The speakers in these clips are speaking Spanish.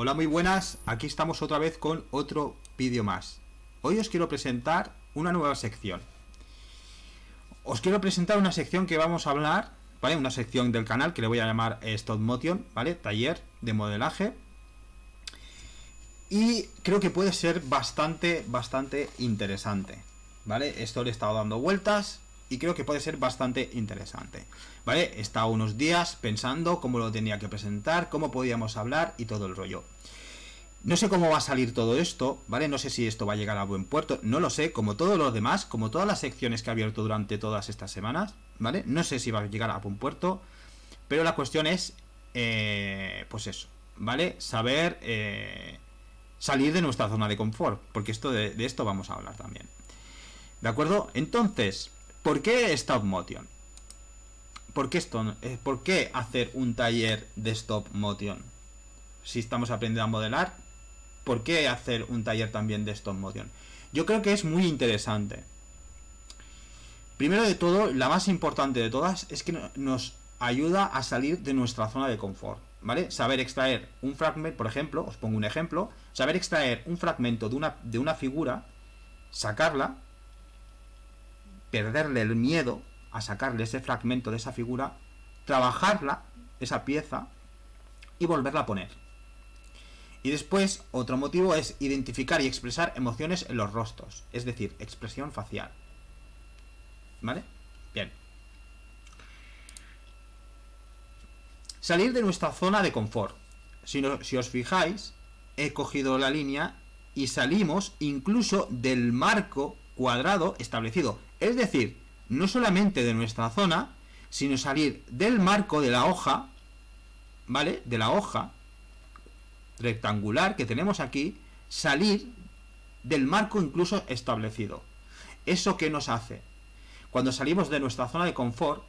Hola, muy buenas. Aquí estamos otra vez con otro vídeo más. Hoy os quiero presentar una nueva sección. Os quiero presentar una sección que vamos a hablar, ¿vale? Una sección del canal que le voy a llamar Stop Motion, ¿vale? Taller de modelaje. Y creo que puede ser bastante, bastante interesante, ¿vale? Esto le he estado dando vueltas, y creo que puede ser bastante interesante. ¿Vale? He unos días pensando cómo lo tenía que presentar, cómo podíamos hablar y todo el rollo. No sé cómo va a salir todo esto, ¿vale? No sé si esto va a llegar a buen puerto, no lo sé, como todos los demás, como todas las secciones que he abierto durante todas estas semanas, ¿vale? No sé si va a llegar a buen puerto, pero la cuestión es, eh, pues eso, ¿vale? Saber eh, salir de nuestra zona de confort, porque esto de esto vamos a hablar también. ¿De acuerdo? Entonces, ¿Por qué stop motion? ¿Por qué, esto, eh, ¿Por qué hacer un taller de stop motion? Si estamos aprendiendo a modelar, ¿por qué hacer un taller también de stop motion? Yo creo que es muy interesante. Primero de todo, la más importante de todas es que nos ayuda a salir de nuestra zona de confort, ¿vale? Saber extraer un fragmento, por ejemplo, os pongo un ejemplo, saber extraer un fragmento de una, de una figura, sacarla perderle el miedo a sacarle ese fragmento de esa figura, trabajarla, esa pieza, y volverla a poner. Y después, otro motivo es identificar y expresar emociones en los rostros, es decir, expresión facial. ¿Vale? Bien. Salir de nuestra zona de confort. Si, si os fijáis, he cogido la línea y salimos incluso del marco cuadrado establecido es decir, no solamente de nuestra zona, sino salir del marco de la hoja, ¿vale? De la hoja rectangular que tenemos aquí, salir del marco incluso establecido. ¿Eso qué nos hace? Cuando salimos de nuestra zona de confort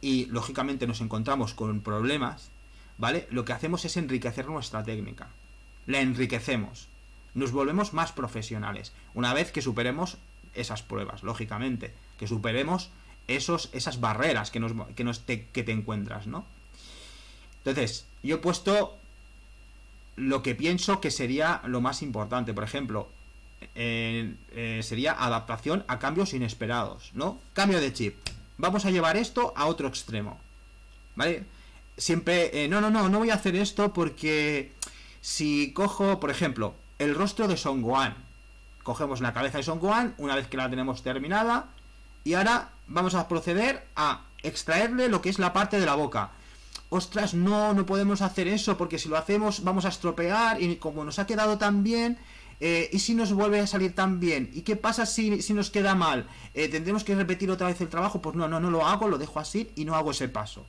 y lógicamente nos encontramos con problemas, ¿vale? Lo que hacemos es enriquecer nuestra técnica. La enriquecemos. Nos volvemos más profesionales. Una vez que superemos esas pruebas, lógicamente, que superemos esos, esas barreras que, nos, que, te, encuentras, ¿no? Entonces, yo he puesto lo que pienso que sería lo más importante, por ejemplo, eh, sería adaptación a cambios inesperados, ¿no? Cambio de chip. Vamos a llevar esto a otro extremo, ¿vale? Siempre, eh, no, no, no, no voy a hacer esto porque si cojo, por ejemplo, el rostro de Song cogemos la cabeza de Son Gohan una vez que la tenemos terminada. Y ahora vamos a proceder a extraerle lo que es la parte de la boca. Ostras, no, no podemos hacer eso porque si lo hacemos vamos a estropear y como nos ha quedado tan bien, eh, ¿y si nos vuelve a salir tan bien? ¿Y qué pasa si, nos queda mal? Eh, ¿Tendremos que repetir otra vez el trabajo? Pues no, no, no lo hago, lo dejo así y no hago ese paso.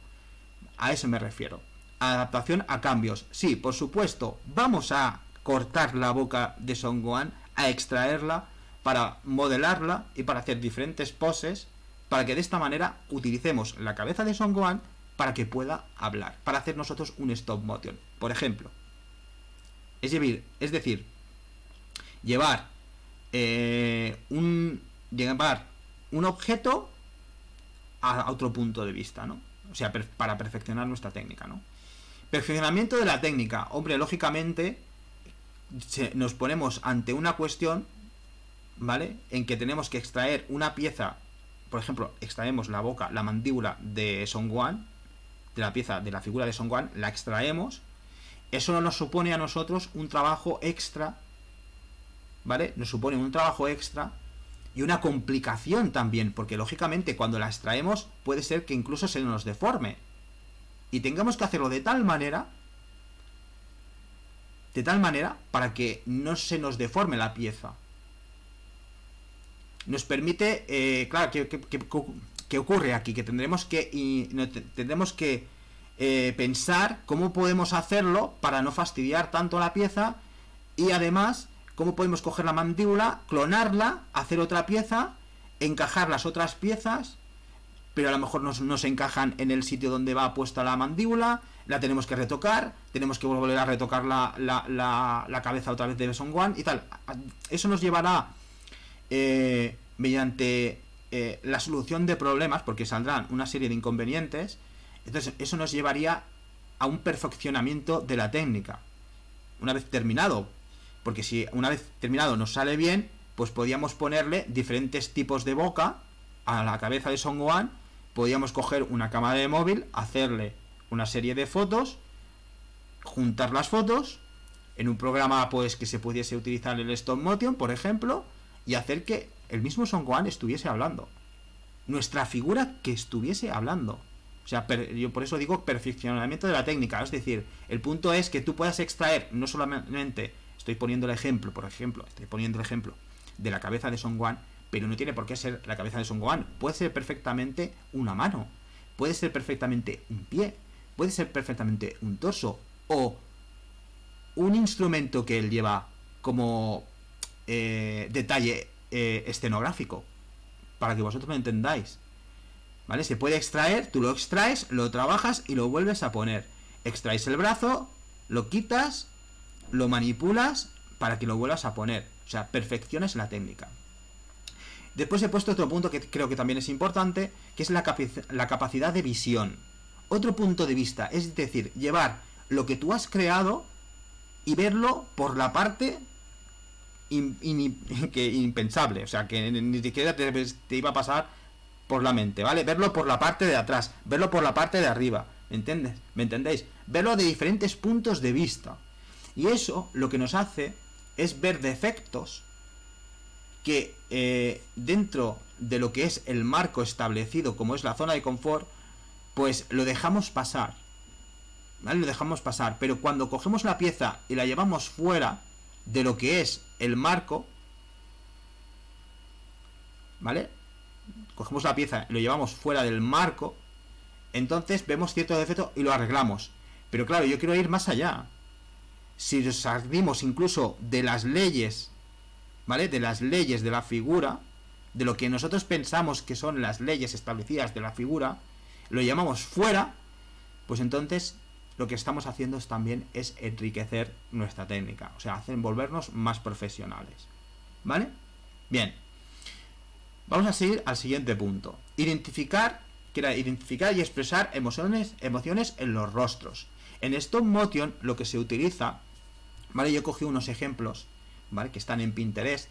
A eso me refiero. Adaptación a cambios. Sí, por supuesto, vamos a cortar la boca de Son Gohan a extraerla para modelarla y para hacer diferentes poses para que de esta manera utilicemos la cabeza de Son Gohan para que pueda hablar, para hacer nosotros un stop motion. Por ejemplo, es decir, es decir llevar eh, un llevar un objeto a otro punto de vista, ¿no? O sea, para perfeccionar nuestra técnica, ¿no? Perfeccionamiento de la técnica. Hombre, lógicamente, nos ponemos ante una cuestión, ¿vale? En que tenemos que extraer una pieza, por ejemplo, extraemos la boca, la mandíbula de Son Juan, de la pieza, de la figura de Son Juan, la extraemos. Eso no nos supone a nosotros un trabajo extra, ¿vale? Nos supone un trabajo extra y una complicación también, porque lógicamente cuando la extraemos puede ser que incluso se nos deforme. Y tengamos que hacerlo de tal manera de tal manera para que no se nos deforme la pieza. Nos permite, eh, claro, ¿qué, que, ocurre aquí? Que tendremos que, tendremos que eh, pensar cómo podemos hacerlo para no fastidiar tanto la pieza y además cómo podemos coger la mandíbula, clonarla, hacer otra pieza, encajar las otras piezas pero a lo mejor no, se encajan en el sitio donde va puesta la mandíbula, la tenemos que retocar, tenemos que volver a retocar la, cabeza otra vez de Beson One y tal. Eso nos llevará eh, mediante eh, la solución de problemas, porque saldrán una serie de inconvenientes, entonces eso nos llevaría a un perfeccionamiento de la técnica. Una vez terminado, porque si una vez terminado nos sale bien, pues podíamos ponerle diferentes tipos de boca a la cabeza de Son One podíamos coger una cámara de móvil, hacerle una serie de fotos, juntar las fotos en un programa pues que se pudiese utilizar el stop motion, por ejemplo, y hacer que el mismo Son Juan estuviese hablando. Nuestra figura que estuviese hablando. O sea, yo por eso digo perfeccionamiento de la técnica. Es decir, el punto es que tú puedas extraer no solamente, estoy poniendo el ejemplo, por ejemplo, estoy poniendo el ejemplo de la cabeza de Son Juan, pero no tiene por qué ser la cabeza de Son Gohan. Puede ser perfectamente una mano, puede ser perfectamente un pie, puede ser perfectamente un torso o un instrumento que él lleva como eh, detalle eh, escenográfico, para que vosotros me entendáis. ¿Vale? Se puede extraer, tú lo extraes, lo trabajas y lo vuelves a poner. Extraes el brazo, lo quitas, lo manipulas para que lo vuelvas a poner. O sea, perfeccionas la técnica. Después he puesto otro punto que creo que también es importante, que es la, la capacidad de visión. Otro punto de vista, es decir, llevar lo que tú has creado y verlo por la parte impensable, o sea, que ni siquiera te, te iba a pasar por la mente, ¿vale? Verlo por la parte de atrás, verlo por la parte de arriba, ¿me entiendes? ¿Me entendéis? Verlo de diferentes puntos de vista. Y eso lo que nos hace es ver defectos que eh, dentro de lo que es el marco establecido, como es la zona de confort, pues lo dejamos pasar. ¿Vale? Lo dejamos pasar. Pero cuando cogemos la pieza y la llevamos fuera de lo que es el marco, ¿vale? Cogemos la pieza y lo llevamos fuera del marco, entonces vemos cierto defecto y lo arreglamos. Pero claro, yo quiero ir más allá. Si nos salimos incluso de las leyes ¿vale? De las leyes de la figura, de lo que nosotros pensamos que son las leyes establecidas de la figura, lo llamamos fuera, pues entonces lo que estamos haciendo también es enriquecer nuestra técnica, o sea, hacer volvernos más profesionales. ¿Vale? Bien. Vamos a seguir al siguiente punto. Identificar, que era identificar y expresar emociones, emociones en los rostros. En stop motion lo que se utiliza, ¿vale? Yo he cogido unos ejemplos ¿vale? Que están en Pinterest.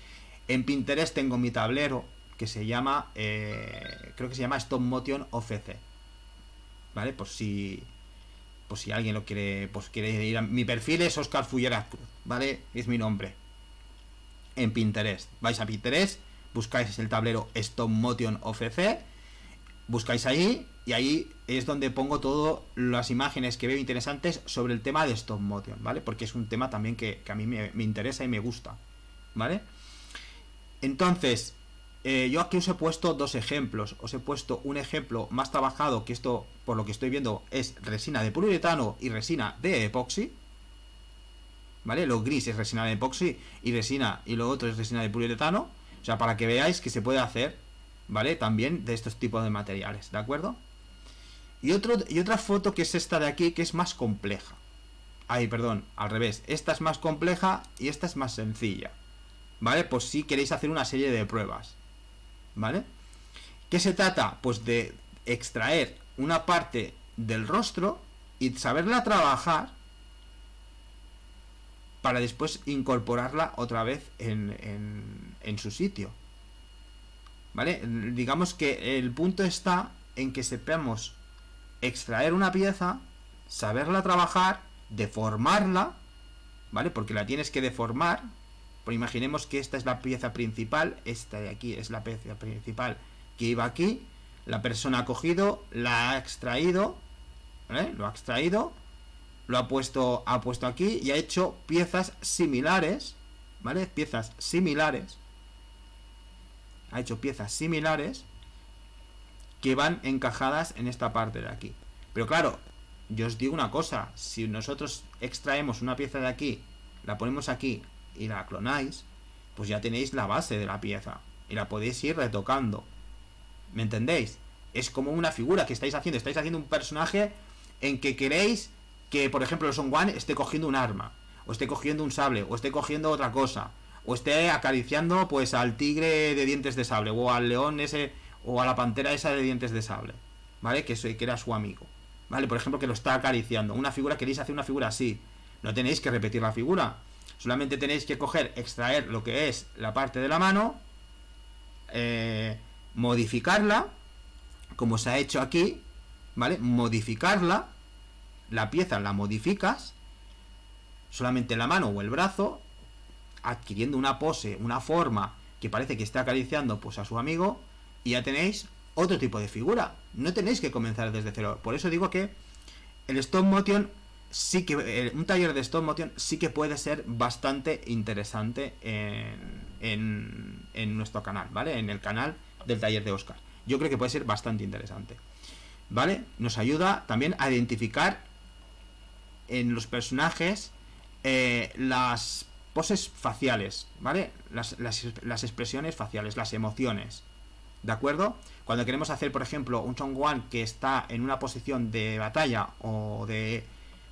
En Pinterest tengo mi tablero que se llama, eh, creo que se llama Stop Motion ¿vale? por si, por si alguien lo quiere, pues quiere ir a mi perfil es Oscar Fulleras ¿vale? Es mi nombre. En Pinterest, vais a Pinterest, buscáis el tablero Stop Motion OFC, buscáis ahí y ahí es donde pongo todas las imágenes que veo interesantes sobre el tema de stop motion, ¿vale? Porque es un tema también que, a mí me, interesa y me gusta, ¿vale? Entonces, eh, yo aquí os he puesto dos ejemplos. Os he puesto un ejemplo más trabajado, que esto, por lo que estoy viendo, es resina de poliuretano y resina de epoxi. ¿Vale? Lo gris es resina de epoxi y resina, y lo otro es resina de poliuretano. O sea, para que veáis que se puede hacer, ¿vale? También de estos tipos de materiales, ¿de acuerdo? Y, otro, y otra foto que es esta de aquí, que es más compleja. Ay, perdón, al revés. Esta es más compleja y esta es más sencilla. ¿Vale? Pues si queréis hacer una serie de pruebas. ¿Vale? ¿Qué se trata? Pues de extraer una parte del rostro y saberla trabajar para después incorporarla otra vez en, en, en su sitio. ¿Vale? Digamos que el punto está en que sepamos extraer una pieza, saberla trabajar, deformarla, ¿vale? Porque la tienes que deformar. Pues imaginemos que esta es la pieza principal, esta de aquí es la pieza principal que iba aquí. La persona ha cogido, la ha extraído, ¿vale? Lo ha extraído, lo ha puesto, ha puesto aquí y ha hecho piezas similares, ¿vale? Piezas similares. Ha hecho piezas similares que van encajadas en esta parte de aquí. Pero claro, yo os digo una cosa, si nosotros extraemos una pieza de aquí, la ponemos aquí y la clonáis, pues ya tenéis la base de la pieza y la podéis ir retocando. ¿Me entendéis? Es como una figura que estáis haciendo, estáis haciendo un personaje en que queréis que, por ejemplo, el Son One esté cogiendo un arma, o esté cogiendo un sable, o esté cogiendo otra cosa, o esté acariciando pues al tigre de dientes de sable, o al león ese o a la pantera esa de dientes de sable, ¿vale? Que, soy, que era su amigo, ¿vale? Por ejemplo, que lo está acariciando. Una figura, queréis hacer una figura así. No tenéis que repetir la figura. Solamente tenéis que coger, extraer lo que es la parte de la mano, eh, modificarla, como se ha hecho aquí, ¿vale? Modificarla, la pieza la modificas, solamente la mano o el brazo, adquiriendo una pose, una forma que parece que está acariciando pues a su amigo, y ya tenéis otro tipo de figura. No tenéis que comenzar desde cero. Por eso digo que el stop motion sí que un taller de stop motion sí que puede ser bastante interesante en, nuestro canal, ¿vale? En el canal del taller de Oscar. Yo creo que puede ser bastante interesante. ¿Vale? Nos ayuda también a identificar en los personajes eh, las poses faciales, ¿vale? las expresiones faciales, las emociones. ¿de acuerdo? Cuando queremos hacer, por ejemplo, un Chongwan que está en una posición de batalla o de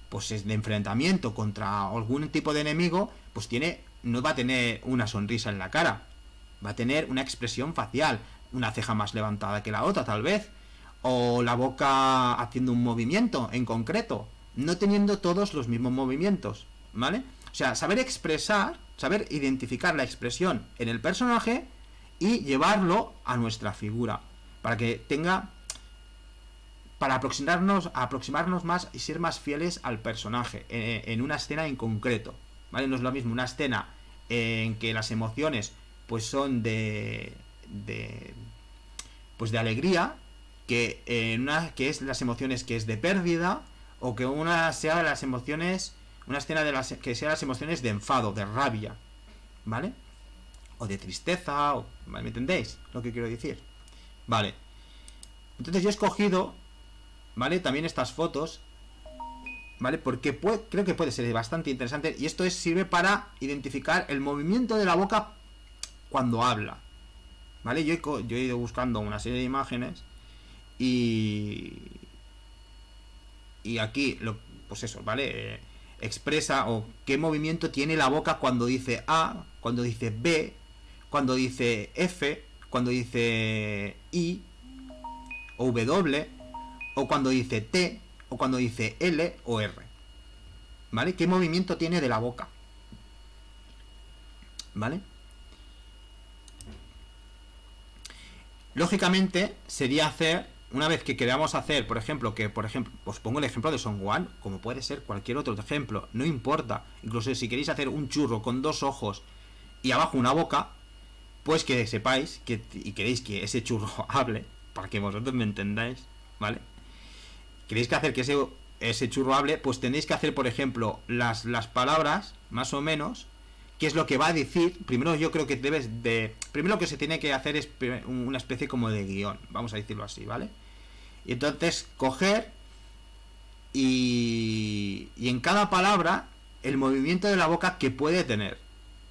pues de enfrentamiento contra algún tipo de enemigo, pues tiene no va a tener una sonrisa en la cara, va a tener una expresión facial, una ceja más levantada que la otra tal vez, o la boca haciendo un movimiento en concreto, no teniendo todos los mismos movimientos, ¿vale? O sea, saber expresar, saber identificar la expresión en el personaje y llevarlo a nuestra figura para que tenga para aproximarnos, aproximarnos más y ser más fieles al personaje eh, en, una escena en concreto, ¿vale? No es lo mismo una escena en que las emociones pues son de, de pues de alegría que en una que es las emociones que es de pérdida o que una sea de las emociones una escena de las que sea las emociones de enfado, de rabia, ¿vale? o de tristeza, ¿me entendéis lo que quiero decir? Vale, entonces yo he escogido, ¿vale? También estas fotos, ¿vale? Porque creo que puede ser bastante interesante y esto sirve para identificar el movimiento de la boca cuando habla, ¿vale? Yo he, ido buscando una serie de imágenes y... Y aquí, lo, pues eso, ¿vale? Eh, expresa o qué movimiento tiene la boca cuando dice A, cuando dice B, cuando dice F, cuando dice I, o W, o cuando dice T, o cuando dice L o R. ¿Vale? ¿Qué movimiento tiene de la boca? ¿Vale? Lógicamente sería hacer, una vez que queramos hacer, por ejemplo, que, por ejemplo, os pongo el ejemplo de Son Juan, como puede ser cualquier otro ejemplo, no importa. Incluso si queréis hacer un churro con dos ojos y abajo una boca, pues que sepáis que, y queréis que ese churro hable, para que vosotros me entendáis, ¿vale? Queréis que hacer que ese, ese churro hable, pues tenéis que hacer, por ejemplo, las, las palabras, más o menos, qué es lo que va a decir. Primero yo creo que debes de... Primero lo que se tiene que hacer es una especie como de guión, vamos a decirlo así, ¿vale? Y entonces coger y, y en cada palabra el movimiento de la boca que puede tener,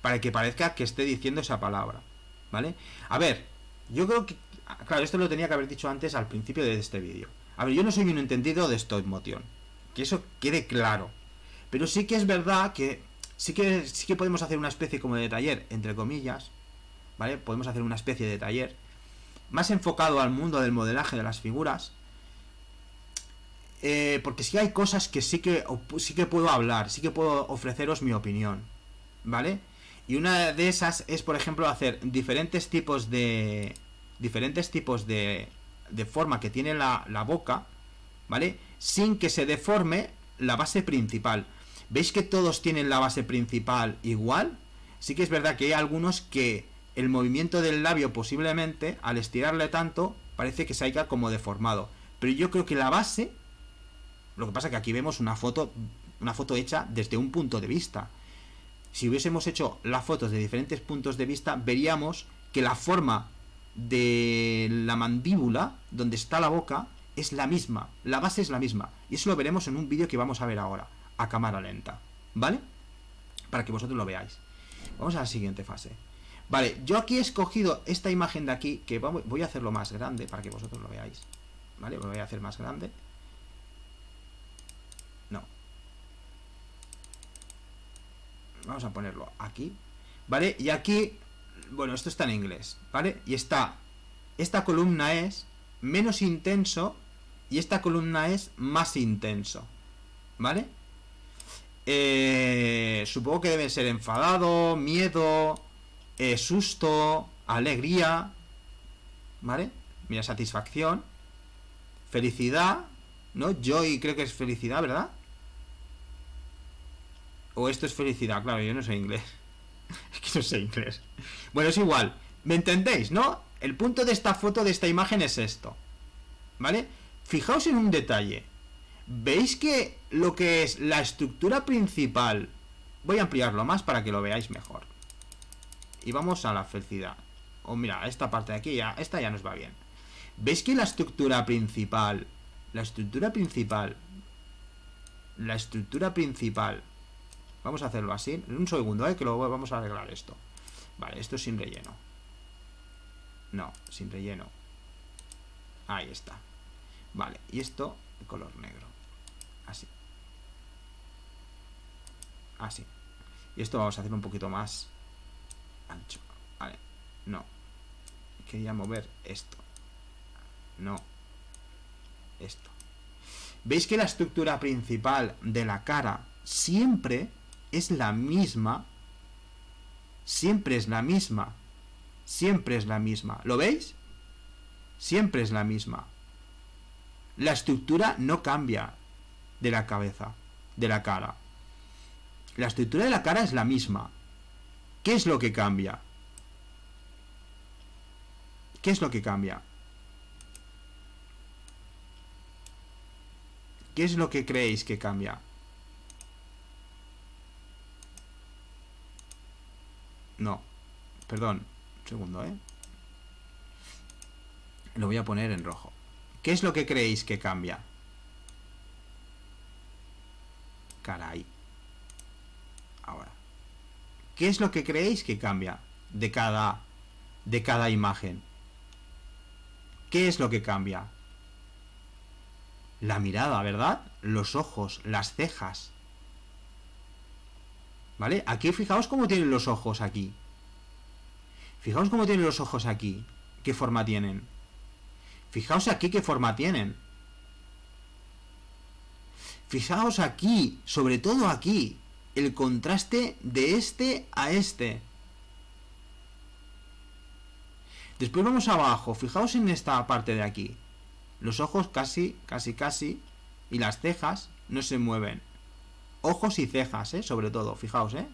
para que parezca que esté diciendo esa palabra. ¿vale? A ver, yo creo que... Claro, esto lo tenía que haber dicho antes al principio de este vídeo. A ver, yo no soy bien entendido de stop motion. Que eso quede claro. Pero sí que es verdad que sí que, podemos hacer una especie como de taller, entre comillas, ¿vale? Podemos hacer una especie de taller más enfocado al mundo del modelaje de las figuras. Eh, porque sí hay cosas que sí que, sí que puedo hablar, sí que puedo ofreceros mi opinión, ¿vale? Y una de esas es, por ejemplo, hacer diferentes tipos de. diferentes tipos de. de forma que tiene la, boca, ¿vale? Sin que se deforme la base principal. ¿Veis que todos tienen la base principal igual? Sí que es verdad que hay algunos que el movimiento del labio posiblemente, al estirarle tanto, parece que se haya como deformado. Pero yo creo que la base... Lo que pasa es que aquí vemos una foto, una foto hecha desde un punto de vista si hubiésemos hecho las fotos de diferentes puntos de vista, veríamos que la forma de la mandíbula, donde está la boca, es la misma. La base es la misma. Y eso lo veremos en un vídeo que vamos a ver ahora, a cámara lenta. ¿Vale? Para que vosotros lo veáis. Vamos a la siguiente fase. Vale, yo aquí he escogido esta imagen de aquí, que voy a hacerlo más grande para que vosotros lo veáis. ¿Vale? Lo voy a hacer más grande. Vamos a ponerlo aquí, ¿vale? Y aquí, bueno, esto está en inglés, ¿vale? Y está, esta columna es menos intenso y esta columna es más intenso, ¿vale? Eh, supongo que debe ser enfadado, miedo, eh, susto, alegría, ¿vale? Mira, satisfacción, felicidad, ¿no? Joy creo que es felicidad, ¿verdad? O esto es felicidad, claro, yo no sé inglés. Es que no sé inglés. Bueno, es igual. ¿Me entendéis, no? El punto de esta foto, de esta imagen es esto. ¿Vale? Fijaos en un detalle. ¿Veis que lo que es la estructura principal... Voy a ampliarlo más para que lo veáis mejor. Y vamos a la felicidad. O oh, mira, esta parte de aquí ya... Esta ya nos va bien. ¿Veis que la estructura principal... La estructura principal... La estructura principal Vamos a hacerlo así. un segundo, ¿eh? Que luego vamos a arreglar esto. Vale, esto es sin relleno. No, sin relleno. Ahí está. Vale, y esto de color negro. Así. Así. Y esto vamos a hacer un poquito más ancho. Vale, no. Quería mover esto. No. Esto. ¿Veis que la estructura principal de la cara siempre es la misma, siempre es la misma, siempre es la misma. ¿Lo veis? Siempre es la misma. La estructura no cambia de la cabeza, de la cara. La estructura de la cara es la misma. ¿Qué es lo que cambia? ¿Qué es lo que cambia? ¿Qué es lo que creéis que cambia? No, perdón, un segundo, ¿eh? Lo voy a poner en rojo. ¿Qué es lo que creéis que cambia? Caray. Ahora. ¿Qué es lo que creéis que cambia de cada, de cada imagen? ¿Qué es lo que cambia? La mirada, ¿verdad? Los ojos, las cejas, ¿Vale? Aquí fijaos cómo tienen los ojos aquí. Fijaos cómo tienen los ojos aquí. ¿Qué forma tienen? Fijaos aquí qué forma tienen. Fijaos aquí, sobre todo aquí, el contraste de este a este. Después vamos abajo, fijaos en esta parte de aquí. Los ojos casi, casi, casi, y las cejas no se mueven. Ojos y cejas, ¿eh? Sobre todo, fijaos, ¿eh?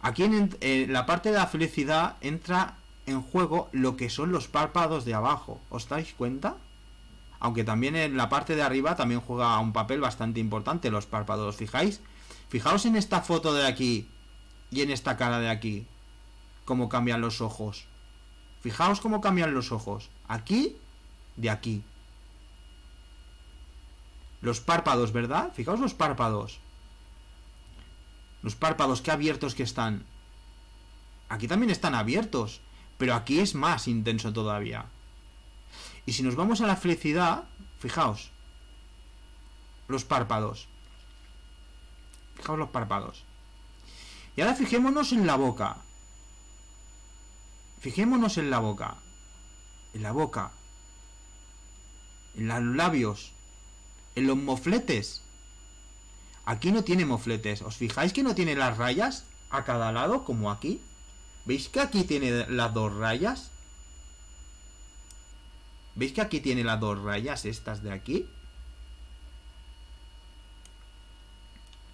Aquí en, eh, la parte de la felicidad entra en juego lo que son los párpados de abajo. ¿Os dais cuenta? Aunque también en la parte de arriba también juega un papel bastante importante los párpados. fijáis? Fijaos en esta foto de aquí y en esta cara de aquí. Cómo cambian los ojos. Fijaos cómo cambian los ojos. Aquí, de aquí. Los párpados, ¿verdad? Fijaos los párpados. Los párpados, qué abiertos que están. Aquí también están abiertos, pero aquí es más intenso todavía. Y si nos vamos a la felicidad, fijaos. Los párpados. Fijaos los párpados. Y ahora fijémonos en la boca. Fijémonos en la boca. En la boca. En los labios en los mofletes. Aquí no tiene mofletes. ¿Os fijáis que no tiene las rayas a cada lado como aquí? ¿Veis que aquí tiene las dos rayas? ¿Veis que aquí tiene las dos rayas estas de aquí?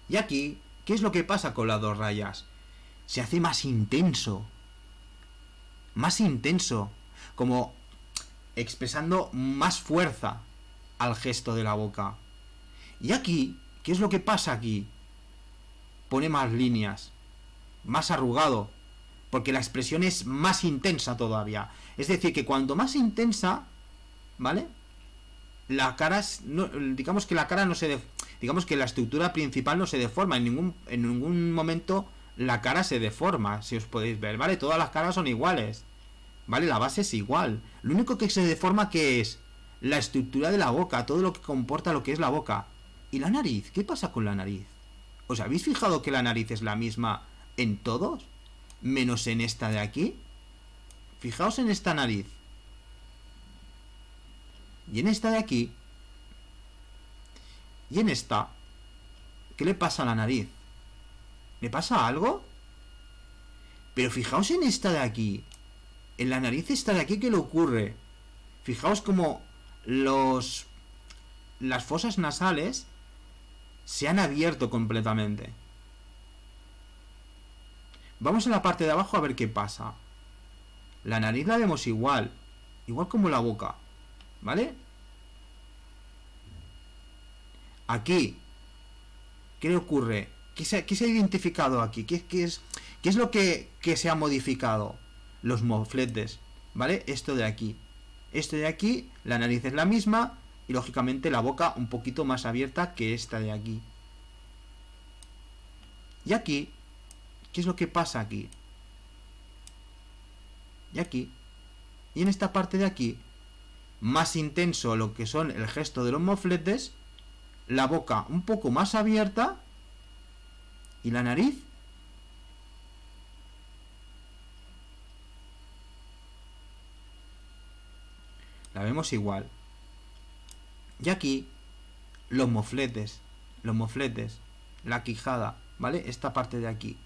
Y aquí, ¿qué es lo que pasa con las dos rayas? Se hace más intenso. Más intenso. Como expresando más fuerza al gesto de la boca. Y aquí, ¿qué es lo que pasa aquí? Pone más líneas, más arrugado, porque la expresión es más intensa todavía. Es decir, que cuando más intensa, ¿vale? La cara, es, digamos que la cara no se, digamos que la estructura principal no se deforma, en ningún, en ningún momento la cara se deforma, si os podéis ver, ¿vale? Todas las caras son iguales, ¿vale? La base es igual. Lo único que se deforma que es la estructura de la boca, todo lo que comporta lo que es la boca. ¿Y la nariz? ¿Qué pasa con la nariz? ¿Os habéis fijado que la nariz es la misma en todos? Menos en esta de aquí. Fijaos en esta nariz. Y en esta de aquí. Y en esta. ¿Qué le pasa a la nariz? ¿Le pasa algo? Pero fijaos en esta de aquí. En la nariz esta de aquí, ¿qué le ocurre? Fijaos como los, las fosas nasales se han abierto completamente. Vamos a la parte de abajo a ver qué pasa. La nariz la vemos igual, igual como la boca, ¿vale? Aquí, ¿qué le ocurre? ¿Qué se, ha identificado aquí? ¿Qué, es, qué es lo que, que se ha modificado? Los mofletes, ¿vale? Esto de aquí. Este de aquí, la nariz es la misma y lógicamente la boca un poquito más abierta que esta de aquí. Y aquí, ¿qué es lo que pasa aquí? Y aquí, y en esta parte de aquí, más intenso lo que son el gesto de los mofletes, la boca un poco más abierta y la nariz vemos igual. Y aquí, los mofletes, los mofletes, la quijada, ¿vale? Esta parte de aquí.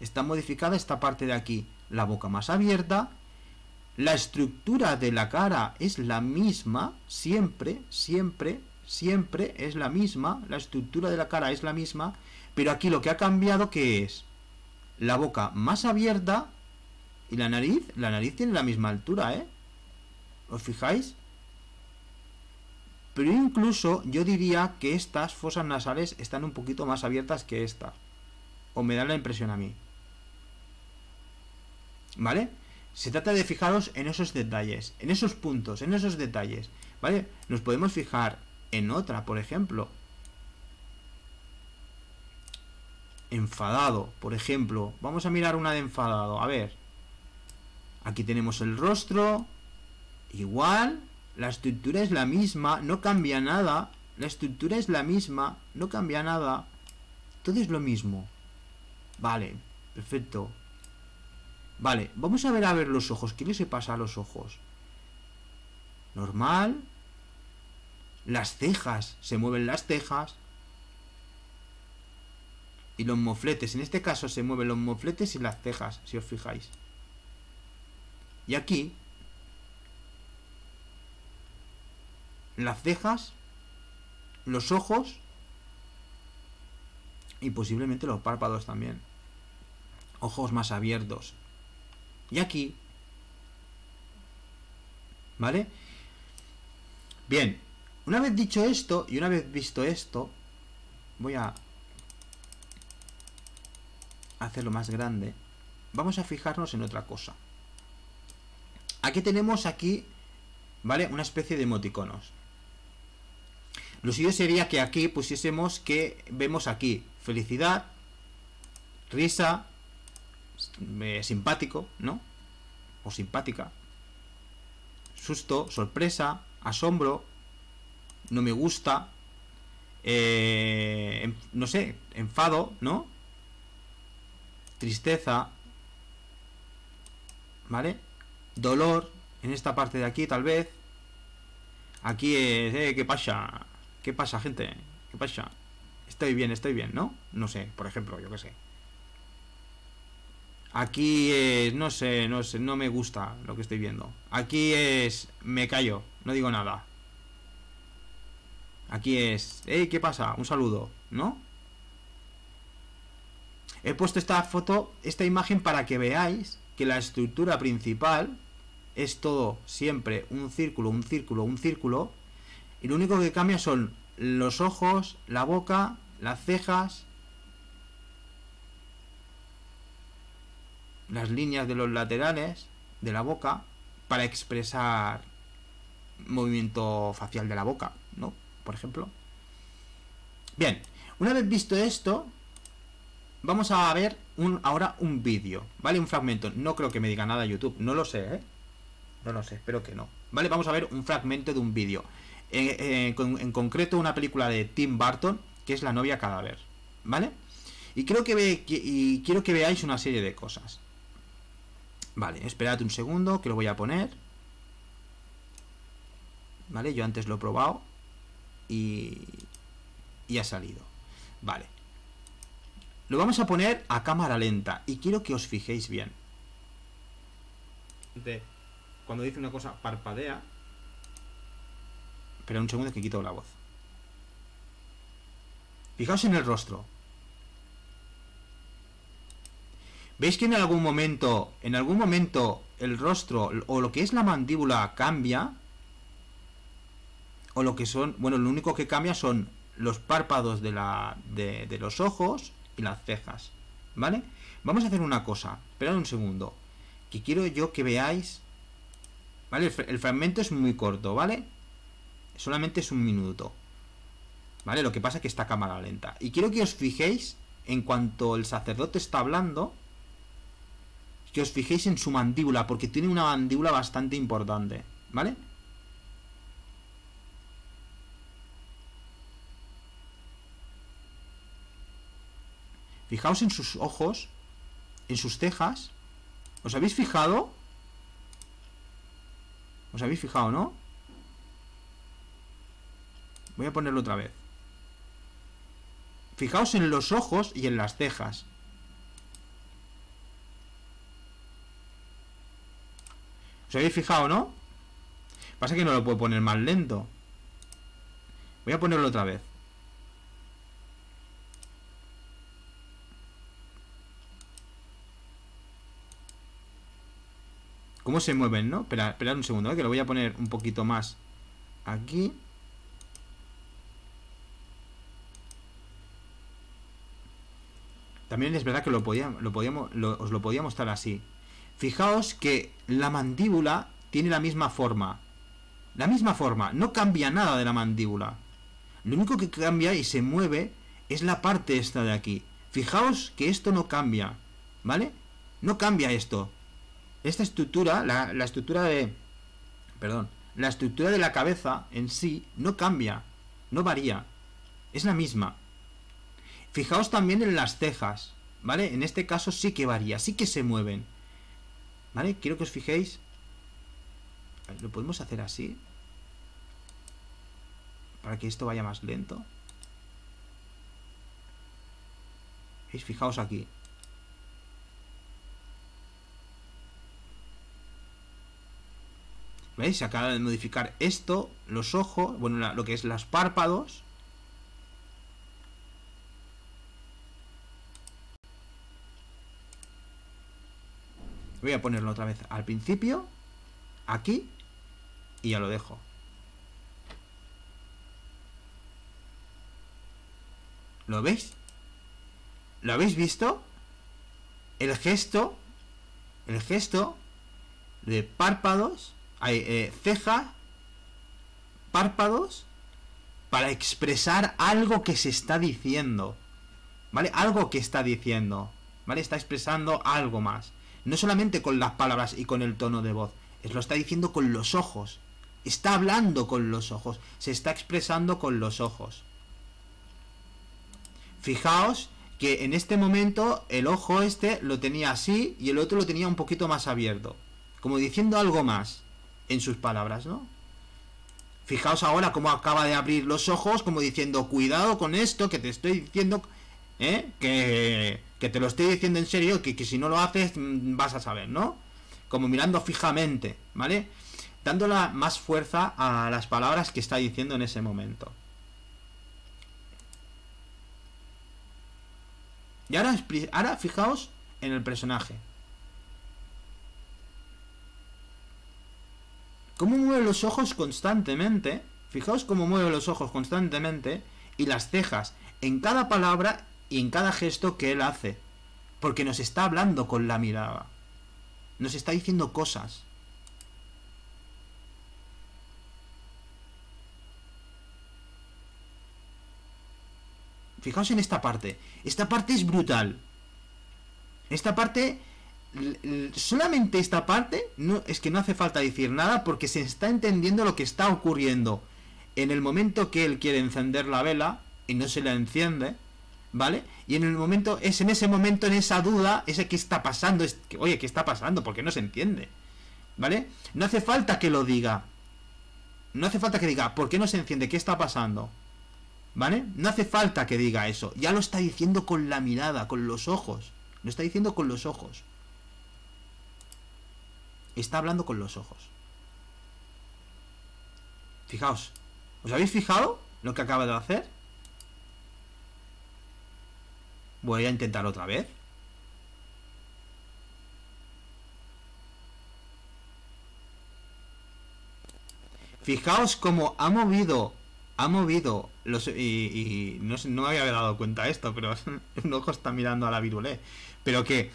Está modificada esta parte de aquí. La boca más abierta. La estructura de la cara es la misma. Siempre, siempre, siempre es la misma. La estructura de la cara es la misma. Pero aquí lo que ha cambiado que es la boca más abierta y la nariz. La nariz tiene la misma altura, ¿eh? ¿Os fijáis? Pero incluso yo diría que estas fosas nasales están un poquito más abiertas que esta. O me da la impresión a mí. ¿Vale? Se trata de fijaros en esos detalles, en esos puntos, en esos detalles. ¿Vale? Nos podemos fijar en otra, por ejemplo. Enfadado, por ejemplo. Vamos a mirar una de enfadado. A ver. Aquí tenemos el rostro. Igual. La estructura es la misma, no cambia nada. La estructura es la misma, no cambia nada. Todo es lo mismo. Vale, perfecto. Vale, vamos a ver a ver los ojos. ¿Qué se pasa a los ojos? Normal. Las cejas, se mueven las cejas. Y los mofletes, en este caso se mueven los mofletes y las cejas, si os fijáis. Y aquí las cejas, los ojos y posiblemente los párpados también. Ojos más abiertos. Y aquí. ¿Vale? Bien. Una vez dicho esto y una vez visto esto, voy a hacerlo más grande. Vamos a fijarnos en otra cosa. Aquí tenemos aquí, ¿vale? Una especie de emoticonos. Lo siguiente sería que aquí pusiésemos que vemos aquí felicidad, risa, eh, simpático, ¿no? O simpática. Susto, sorpresa, asombro, no me gusta, eh, em, no sé, enfado, ¿no? Tristeza, ¿vale? Dolor, en esta parte de aquí tal vez. Aquí es, eh, ¿qué pasa? ¿Qué pasa, gente? ¿Qué pasa? Estoy bien, estoy bien, ¿no? No sé, por ejemplo, yo qué sé. Aquí es, no sé, no sé, no me gusta lo que estoy viendo. Aquí es, me callo, no digo nada. Aquí es, ¿qué pasa? Un saludo, ¿no? He puesto esta foto, esta imagen para que veáis que la estructura principal es todo siempre un círculo, un círculo, un círculo y lo único que cambia son los ojos, la boca, las cejas, las líneas de los laterales de la boca para expresar movimiento facial de la boca, ¿no? Por ejemplo. Bien, una vez visto esto, vamos a ver ahora un vídeo, ¿vale? Un fragmento. No creo que me diga nada YouTube, no lo sé, ¿eh? No lo sé, espero que no. Vale, vamos a ver un fragmento de un vídeo en concreto una película de Tim Burton, que es La novia cadáver, ¿vale? Y, creo que y quiero que veáis una serie de cosas. Vale, esperad un segundo, que lo voy a poner. Vale, yo antes lo he probado y, y ha salido. Vale. Lo vamos a poner a cámara lenta y quiero que os fijéis bien. Cuando dice una cosa parpadea, Espera un segundo que quito la voz. Fijaos en el rostro. ¿Veis que en algún momento, en algún momento el rostro o lo que es la mandíbula cambia? O lo que son, bueno, lo único que cambia son los párpados de, la, de, los ojos y las cejas, ¿vale? Vamos a hacer una cosa, esperad un segundo, que quiero yo que veáis, ¿vale? el, el fragmento es muy corto, ¿vale? solamente es un minuto. ¿Vale? Lo que pasa es que está cámara lenta. Y quiero que os fijéis en cuanto el sacerdote está hablando, que os fijéis en su mandíbula, porque tiene una mandíbula bastante importante, ¿vale? Fijaos en sus ojos, en sus cejas. ¿Os habéis fijado? ¿Os habéis fijado, no? Voy a ponerlo otra vez. Fijaos en los ojos y en las cejas. ¿Os habéis fijado, no? Pasa que no lo puedo poner más lento. Voy a ponerlo otra vez. ¿Cómo se mueven, no? Esperad, un segundo, ¿eh? que lo voy a poner un poquito más aquí. También es verdad que lo podíamos, lo podíamos, lo, os lo podía mostrar así. Fijaos que la mandíbula tiene la misma forma. La misma forma, no cambia nada de la mandíbula. Lo único que cambia y se mueve es la parte esta de aquí. Fijaos que esto no cambia, ¿vale? No cambia esto. Esta estructura, la, la estructura de... Perdón. La estructura de la cabeza en sí no cambia, no varía. Es la misma. Fijaos también en las cejas, ¿vale? En este caso sí que varía, sí que se mueven. ¿Vale? Quiero que os fijéis. ¿Lo podemos hacer así? Para que esto vaya más lento. ¿Veis? Fijaos aquí. ¿Veis? Se acaba de modificar esto, los ojos, bueno, lo que es los párpados. Voy a ponerlo otra vez al principio, aquí, y ya lo dejo. ¿Lo veis? ¿Lo habéis visto? El gesto, el gesto de párpados, eh, ceja, párpados, para expresar algo que se está diciendo. ¿Vale? Algo que está diciendo. ¿Vale? Está expresando algo más no solamente con las palabras y con el tono de voz, es lo está diciendo con los ojos. Está hablando con los ojos, se está expresando con los ojos. Fijaos que en este momento el ojo este lo tenía así y el otro lo tenía un poquito más abierto, como diciendo algo más en sus palabras, ¿no? Fijaos ahora cómo acaba de abrir los ojos, como diciendo, cuidado con esto que te estoy diciendo, ¿eh? que que te lo estoy diciendo en serio, que, si no lo haces mm, vas a saber, ¿no? Como mirando fijamente, ¿vale? Dándole más fuerza a las palabras que está diciendo en ese momento. Y ahora, ahora fijaos en el personaje. Cómo mueve los ojos constantemente. Fijaos cómo mueve los ojos constantemente y las cejas en cada palabra y en cada gesto que él hace. Porque nos está hablando con la mirada. Nos está diciendo cosas. Fijaos en esta parte. Esta parte es brutal. Esta parte... Solamente esta parte no, es que no hace falta decir nada porque se está entendiendo lo que está ocurriendo. En el momento que él quiere encender la vela y no se la enciende, ¿vale? Y en el momento, es en ese momento, en esa duda, ese que está pasando, es, que, oye, ¿qué está pasando? Porque no se entiende, ¿vale? No hace falta que lo diga. No hace falta que diga, ¿por qué no se entiende? ¿Qué está pasando? ¿Vale? No hace falta que diga eso. Ya lo está diciendo con la mirada, con los ojos. Lo está diciendo con los ojos. Está hablando con los ojos. Fijaos. ¿Os habéis fijado lo que acaba de hacer? Voy a intentar otra vez. Fijaos cómo ha movido, ha movido los... Y, no, no me había dado cuenta esto, pero un ojo está mirando a la virulé. Pero que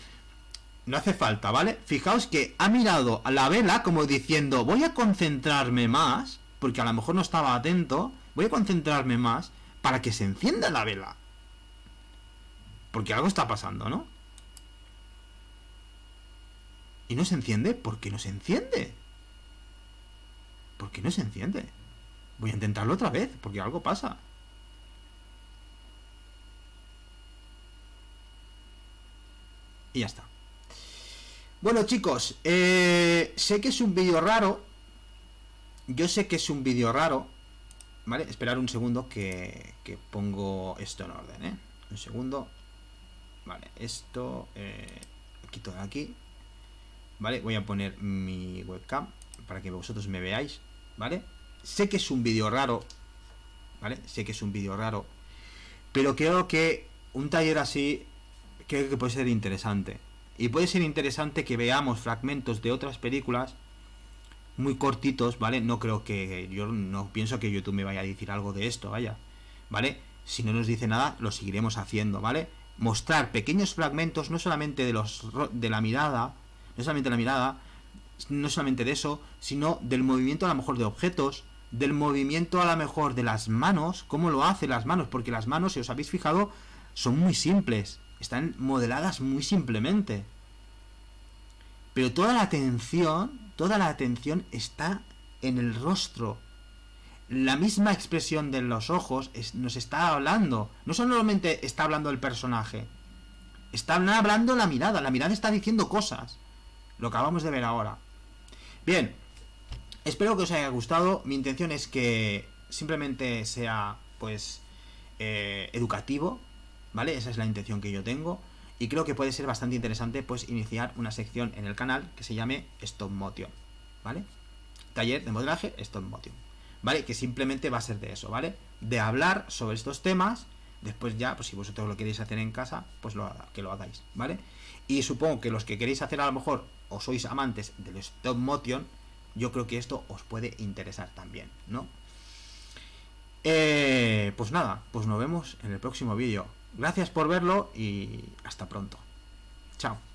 no hace falta, ¿vale? Fijaos que ha mirado a la vela como diciendo, voy a concentrarme más, porque a lo mejor no estaba atento, voy a concentrarme más para que se encienda la vela. Porque algo está pasando, ¿no? ¿Y no se enciende? ¿Por qué no se enciende? ¿Por qué no se enciende? Voy a intentarlo otra vez, porque algo pasa. Y ya está. Bueno, chicos, eh, sé que es un vídeo raro. Yo sé que es un vídeo raro. ¿Vale? Esperar un segundo que, que pongo esto en orden, ¿eh? Un segundo. Vale, esto eh, quito de aquí. Vale, voy a poner mi webcam para que vosotros me veáis. Vale, sé que es un vídeo raro. Vale, sé que es un vídeo raro. Pero creo que un taller así creo que puede ser interesante. Y puede ser interesante que veamos fragmentos de otras películas muy cortitos, ¿vale? No creo que. Yo no pienso que YouTube me vaya a decir algo de esto, vaya. ¿Vale? Si no nos dice nada, lo seguiremos haciendo, ¿vale? mostrar pequeños fragmentos, no solamente de, los, de la mirada, no solamente de la mirada, no solamente de eso, sino del movimiento a lo mejor de objetos, del movimiento a lo mejor de las manos, cómo lo hace las manos, porque las manos, si os habéis fijado, son muy simples, están modeladas muy simplemente. Pero toda la atención, toda la atención está en el rostro, la misma expresión de los ojos nos está hablando. No solamente está hablando el personaje, está hablando la mirada. La mirada está diciendo cosas. Lo acabamos de ver ahora. Bien, espero que os haya gustado. Mi intención es que simplemente sea, pues, eh, educativo. ¿Vale? Esa es la intención que yo tengo. Y creo que puede ser bastante interesante, pues, iniciar una sección en el canal que se llame Stop Motion. ¿Vale? Taller de modelaje Stop Motion. ¿vale? Que simplemente va a ser de eso, ¿vale? De hablar sobre estos temas. Después ya, pues si vosotros lo queréis hacer en casa, pues lo, que lo hagáis, ¿vale? Y supongo que los que queréis hacer a lo mejor o sois amantes del stop motion, yo creo que esto os puede interesar también, ¿no? Eh, pues nada, pues nos vemos en el próximo vídeo. Gracias por verlo y hasta pronto. Chao.